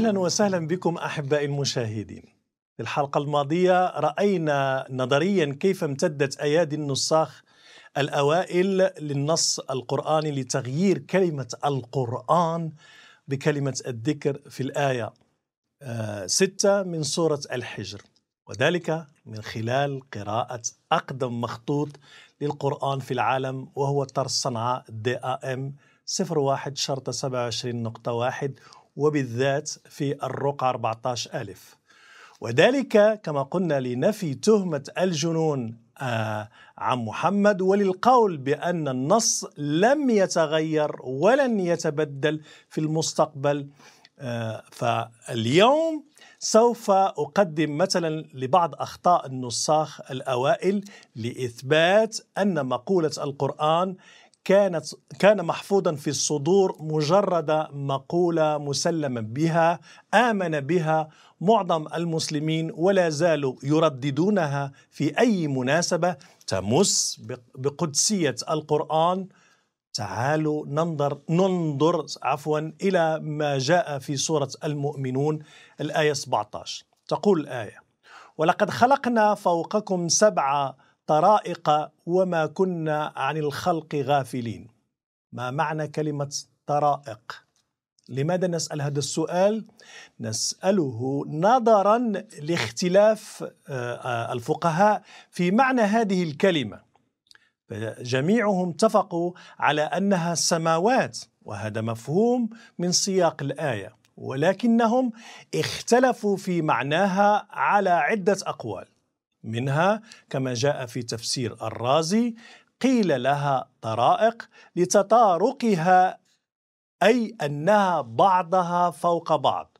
اهلا وسهلا بكم احبائي المشاهدين. في الحلقه الماضيه راينا نظريا كيف امتدت ايادي النساخ الاوائل للنص القراني لتغيير كلمه القران بكلمه الذكر في الايه آه، ستة من سوره الحجر وذلك من خلال قراءه اقدم مخطوط للقران في العالم وهو طرس صنعاء دي ام 01 شرطه 27 نقطه 1 وبالذات في الرقعة 14 ألف وذلك كما قلنا لنفي تهمة الجنون آه، عن محمد وللقول بأن النص لم يتغير ولن يتبدل في المستقبل آه، فاليوم سوف أقدم مثلا لبعض أخطاء النساخ الأوائل لإثبات أن مقولة القرآن كانت كان محفوظا في الصدور مجرد مقوله مسلما بها امن بها معظم المسلمين ولا زالوا يرددونها في اي مناسبه تمس بقدسيه القران تعالوا ننظر ننظر عفوا الى ما جاء في سوره المؤمنون الايه 17 تقول الايه ولقد خلقنا فوقكم سبع طرائق وما كنا عن الخلق غافلين ما معنى كلمه طرائق لماذا نسال هذا السؤال نساله نظرا لاختلاف آه، الفقهاء في معنى هذه الكلمه جميعهم اتفقوا على انها سماوات وهذا مفهوم من سياق الايه ولكنهم اختلفوا في معناها على عده اقوال منها كما جاء في تفسير الرازي قيل لها طرائق لتطارقها اي انها بعضها فوق بعض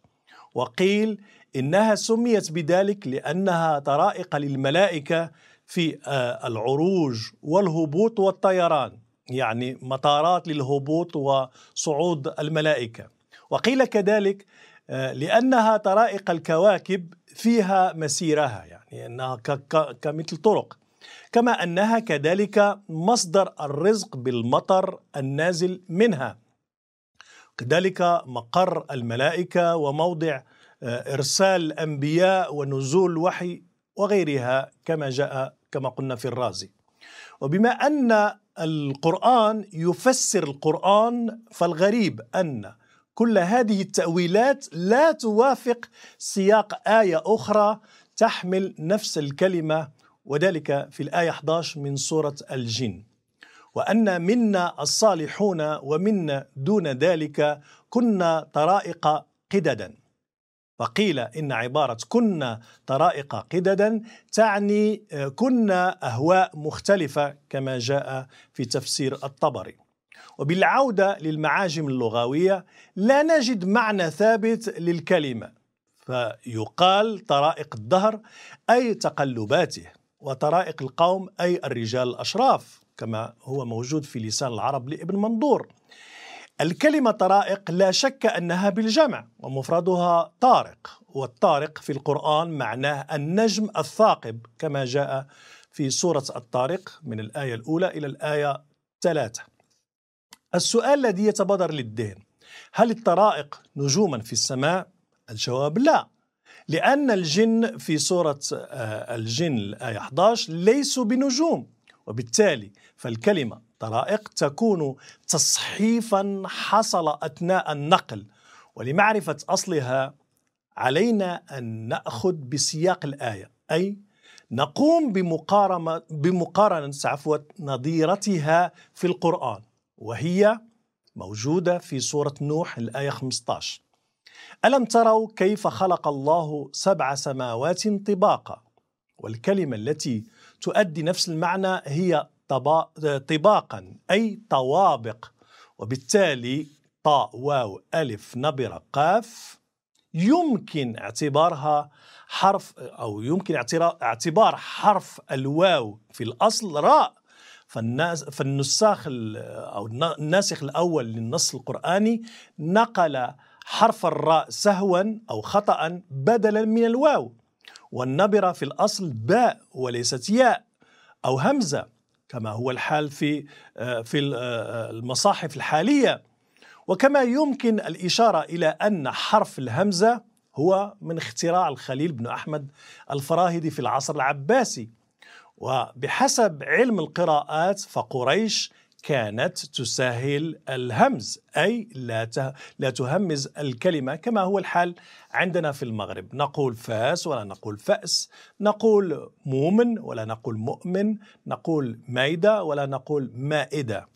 وقيل انها سميت بذلك لانها طرائق للملائكه في آه، العروج والهبوط والطيران يعني مطارات للهبوط وصعود الملائكه وقيل كذلك لأنها طرائق الكواكب فيها مسيرها يعني أنها كمثل طرق كما أنها كذلك مصدر الرزق بالمطر النازل منها كذلك مقر الملائكة وموضع آه، إرسال الأنبياء ونزول وحي وغيرها كما جاء كما قلنا في الرازي وبما أن القرآن يفسر القرآن فالغريب أن كل هذه التأويلات لا توافق سياق آية أخرى تحمل نفس الكلمة وذلك في الآية 11 من سورة الجن وأن منا الصالحون ومنا دون ذلك كنا طرائق قددا وقيل إن عبارة كنا طرائق قددا تعني آه، كنا أهواء مختلفة كما جاء في تفسير الطبري وبالعودة للمعاجم اللغوية لا نجد معنى ثابت للكلمة فيقال طرائق الدهر أي تقلباته وطرائق القوم أي الرجال الأشراف كما هو موجود في لسان العرب لابن منظور الكلمة طرائق لا شك أنها بالجمع ومفردها طارق والطارق في القرآن معناه النجم الثاقب كما جاء في سورة الطارق من الآية الأولى إلى الآية ثلاثة السؤال الذي يتبادر للذهن هل الطرائق نجوما في السماء؟ الجواب لا لأن الجن في سورة آه، الجن الآية 11 ليسوا بنجوم وبالتالي فالكلمة طرائق تكون تصحيفا حصل أثناء النقل ولمعرفة أصلها علينا أن نأخذ بسياق الآية أي نقوم بمقارنة عفوا نظيرتها في القرآن وهي موجودة في سورة نوح الآية 15 ألم تروا كيف خلق الله سبع سماوات طباقا والكلمة التي تؤدي نفس المعنى هي طباقا أي طوابق وبالتالي طاء واو ألف نبرة قاف يمكن اعتبارها حرف أو يمكن اعتبار حرف الواو في الأصل راء فالناس فالنساخ أو الناسخ الأول للنص القرآني نقل حرف الراء سهوا أو خطأ بدلا من الواو والنبرة في الأصل باء وليست ياء أو همزة كما هو الحال في آه، في آه، آه، المصاحف الحالية وكما يمكن الإشارة إلى أن حرف الهمزة هو من اختراع الخليل بن أحمد الفراهدي في العصر العباسي وبحسب علم القراءات فقريش كانت تسهل الهمز أي لا لا تهمز الكلمة كما هو الحال عندنا في المغرب نقول فاس ولا نقول فأس نقول مؤمن ولا نقول مؤمن نقول مايدة ولا نقول مائدة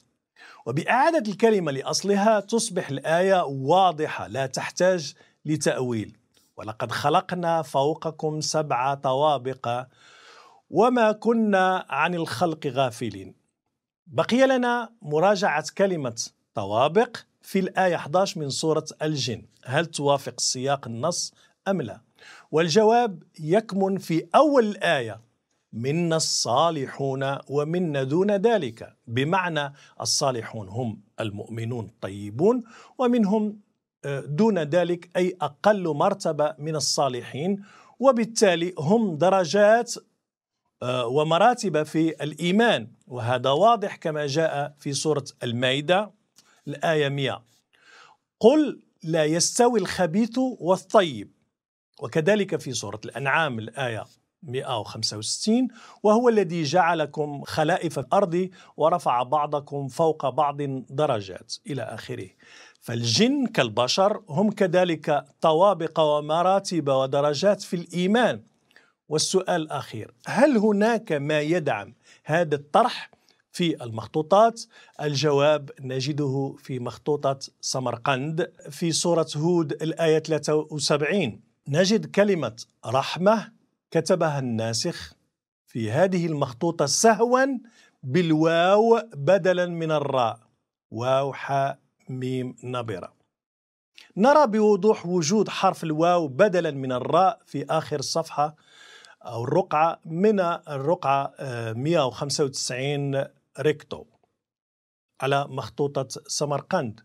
وبإعادة الكلمة لأصلها تصبح الآية واضحة لا تحتاج لتأويل ولقد خلقنا فوقكم سبع طوابق وما كنا عن الخلق غافلين بقي لنا مراجعة كلمة طوابق في الآية 11 من سورة الجن هل توافق سياق النص أم لا؟ والجواب يكمن في أول الآية منا الصالحون ومنا دون ذلك بمعنى الصالحون هم المؤمنون الطيبون ومنهم آه، دون ذلك أي أقل مرتبة من الصالحين وبالتالي هم درجات آه، ومراتب في الإيمان وهذا واضح كما جاء في سورة المائدة الآية 100 قل لا يستوي الخبيث والطيب وكذلك في سورة الأنعام الآية 165 وهو الذي جعلكم خلائف الأرض ورفع بعضكم فوق بعض درجات إلى آخره فالجن كالبشر هم كذلك طوابق ومراتب ودرجات في الإيمان والسؤال الأخير هل هناك ما يدعم هذا الطرح في المخطوطات الجواب نجده في مخطوطة سمرقند في سورة هود الآية 73 نجد كلمة رحمة كتبها الناسخ في هذه المخطوطة سهوا بالواو بدلا من الراء واو حاء ميم نبره نرى بوضوح وجود حرف الواو بدلا من الراء في آخر الصفحة أو الرقعة من الرقعة 195 آه، ريكتو على مخطوطة سمرقند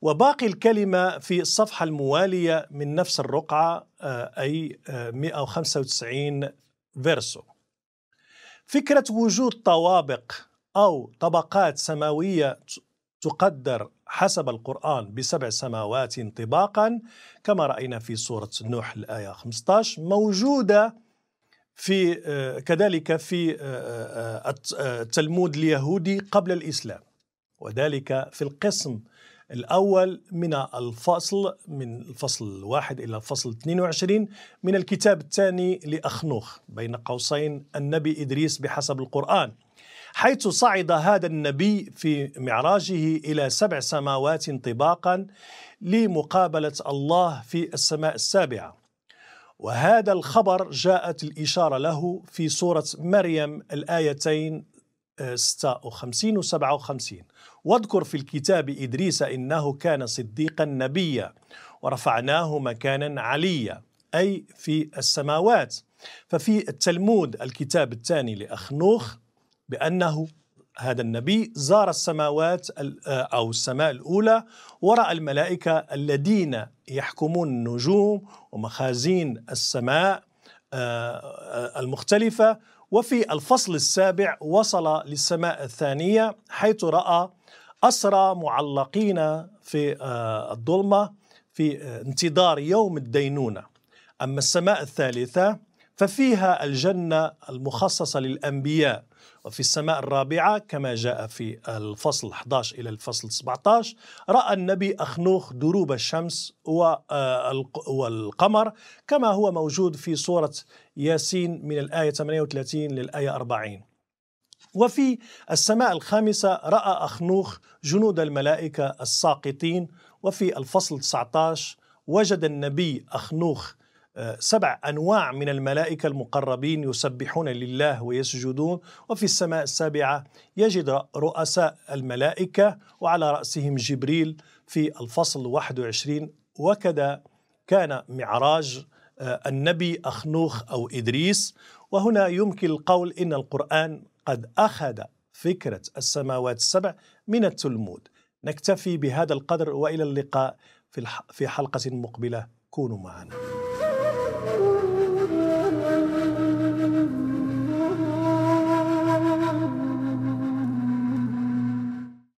وباقي الكلمة في الصفحة الموالية من نفس الرقعة آه، أي 195 آه، فيرسو فكرة وجود طوابق أو طبقات سماوية تقدر حسب القرآن بسبع سماوات طباقا كما رأينا في سورة نوح الآية 15 موجودة في آه، كذلك في آه، آه، التلمود اليهودي قبل الإسلام وذلك في القسم الأول من الفصل من الفصل الواحد إلى الفصل 22 من الكتاب الثاني لأخنوخ بين قوسين النبي إدريس بحسب القرآن حيث صعد هذا النبي في معراجه إلى سبع سماوات طباقا لمقابلة الله في السماء السابعة وهذا الخبر جاءت الإشارة له في سورة مريم الآيتين 56 و 57 واذكر في الكتاب إدريس إنه كان صديقا نبيا ورفعناه مكانا عليا أي في السماوات ففي التلمود الكتاب الثاني لأخنوخ بأنه هذا النبي زار السماوات آه، أو السماء الأولى ورأى الملائكة الذين يحكمون النجوم ومخازين السماء آه، آه، المختلفة وفي الفصل السابع وصل للسماء الثانية حيث رأى أسرى معلقين في الظلمة في انتظار يوم الدينونة أما السماء الثالثة ففيها الجنة المخصصة للأنبياء وفي السماء الرابعة كما جاء في الفصل 11 إلى الفصل 17 رأى النبي أخنوخ دروب الشمس آه، والقمر كما هو موجود في سورة ياسين من الآية 38 للآية 40 وفي السماء الخامسة رأى أخنوخ جنود الملائكة الساقطين وفي الفصل 19 وجد النبي أخنوخ سبع أنواع من الملائكة المقربين يسبحون لله ويسجدون وفي السماء السابعة يجد رؤساء الملائكة وعلى رأسهم جبريل في الفصل 21 وكذا كان معراج آه، النبي أخنوخ أو إدريس وهنا يمكن القول إن القرآن قد أخذ فكرة السماوات السبع من التلمود نكتفي بهذا القدر وإلى اللقاء في حلقة مقبلة كونوا معنا Thank you.